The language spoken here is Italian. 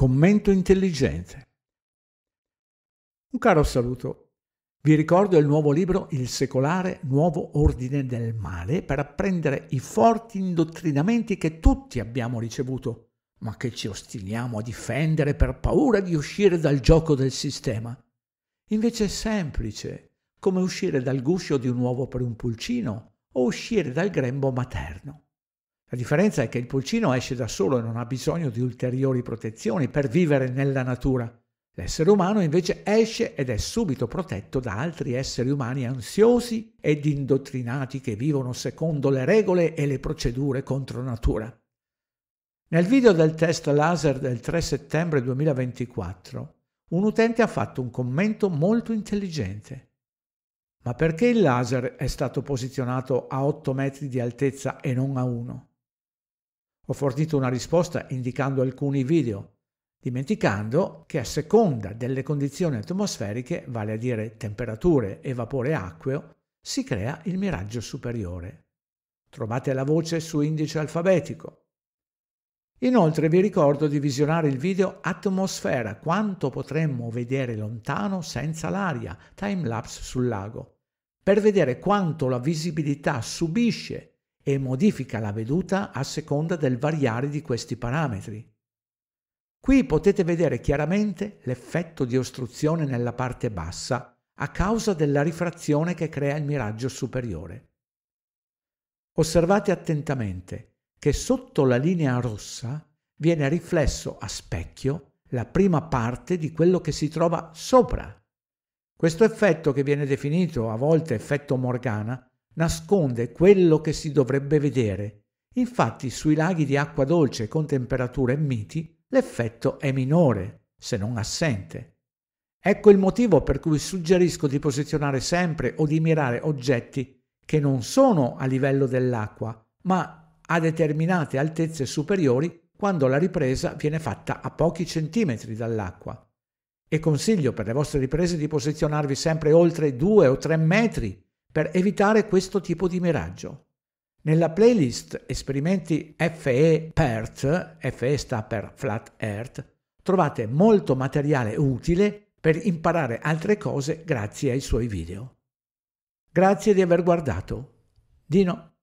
commento intelligente. Un caro saluto. Vi ricordo il nuovo libro Il secolare nuovo ordine del male per apprendere i forti indottrinamenti che tutti abbiamo ricevuto, ma che ci ostiniamo a difendere per paura di uscire dal gioco del sistema. Invece è semplice, come uscire dal guscio di un uovo per un pulcino o uscire dal grembo materno. La differenza è che il pulcino esce da solo e non ha bisogno di ulteriori protezioni per vivere nella natura. L'essere umano invece esce ed è subito protetto da altri esseri umani ansiosi ed indottrinati che vivono secondo le regole e le procedure contro natura. Nel video del test laser del 3 settembre 2024, un utente ha fatto un commento molto intelligente. Ma perché il laser è stato posizionato a 8 metri di altezza e non a 1? Ho fornito una risposta indicando alcuni video, dimenticando che a seconda delle condizioni atmosferiche, vale a dire temperature e vapore acqueo, si crea il miraggio superiore. Trovate la voce su indice alfabetico. Inoltre vi ricordo di visionare il video Atmosfera, quanto potremmo vedere lontano senza l'aria, time lapse sul lago, per vedere quanto la visibilità subisce e modifica la veduta a seconda del variare di questi parametri. Qui potete vedere chiaramente l'effetto di ostruzione nella parte bassa a causa della rifrazione che crea il miraggio superiore. Osservate attentamente che sotto la linea rossa viene riflesso a specchio la prima parte di quello che si trova sopra. Questo effetto, che viene definito a volte effetto Morgana, nasconde quello che si dovrebbe vedere. Infatti sui laghi di acqua dolce con temperature miti l'effetto è minore, se non assente. Ecco il motivo per cui suggerisco di posizionare sempre o di mirare oggetti che non sono a livello dell'acqua, ma a determinate altezze superiori quando la ripresa viene fatta a pochi centimetri dall'acqua. E consiglio per le vostre riprese di posizionarvi sempre oltre 2 o 3 metri per evitare questo tipo di miraggio. Nella playlist Esperimenti FE PERT, FE sta per Flat Earth, trovate molto materiale utile per imparare altre cose grazie ai suoi video. Grazie di aver guardato. Dino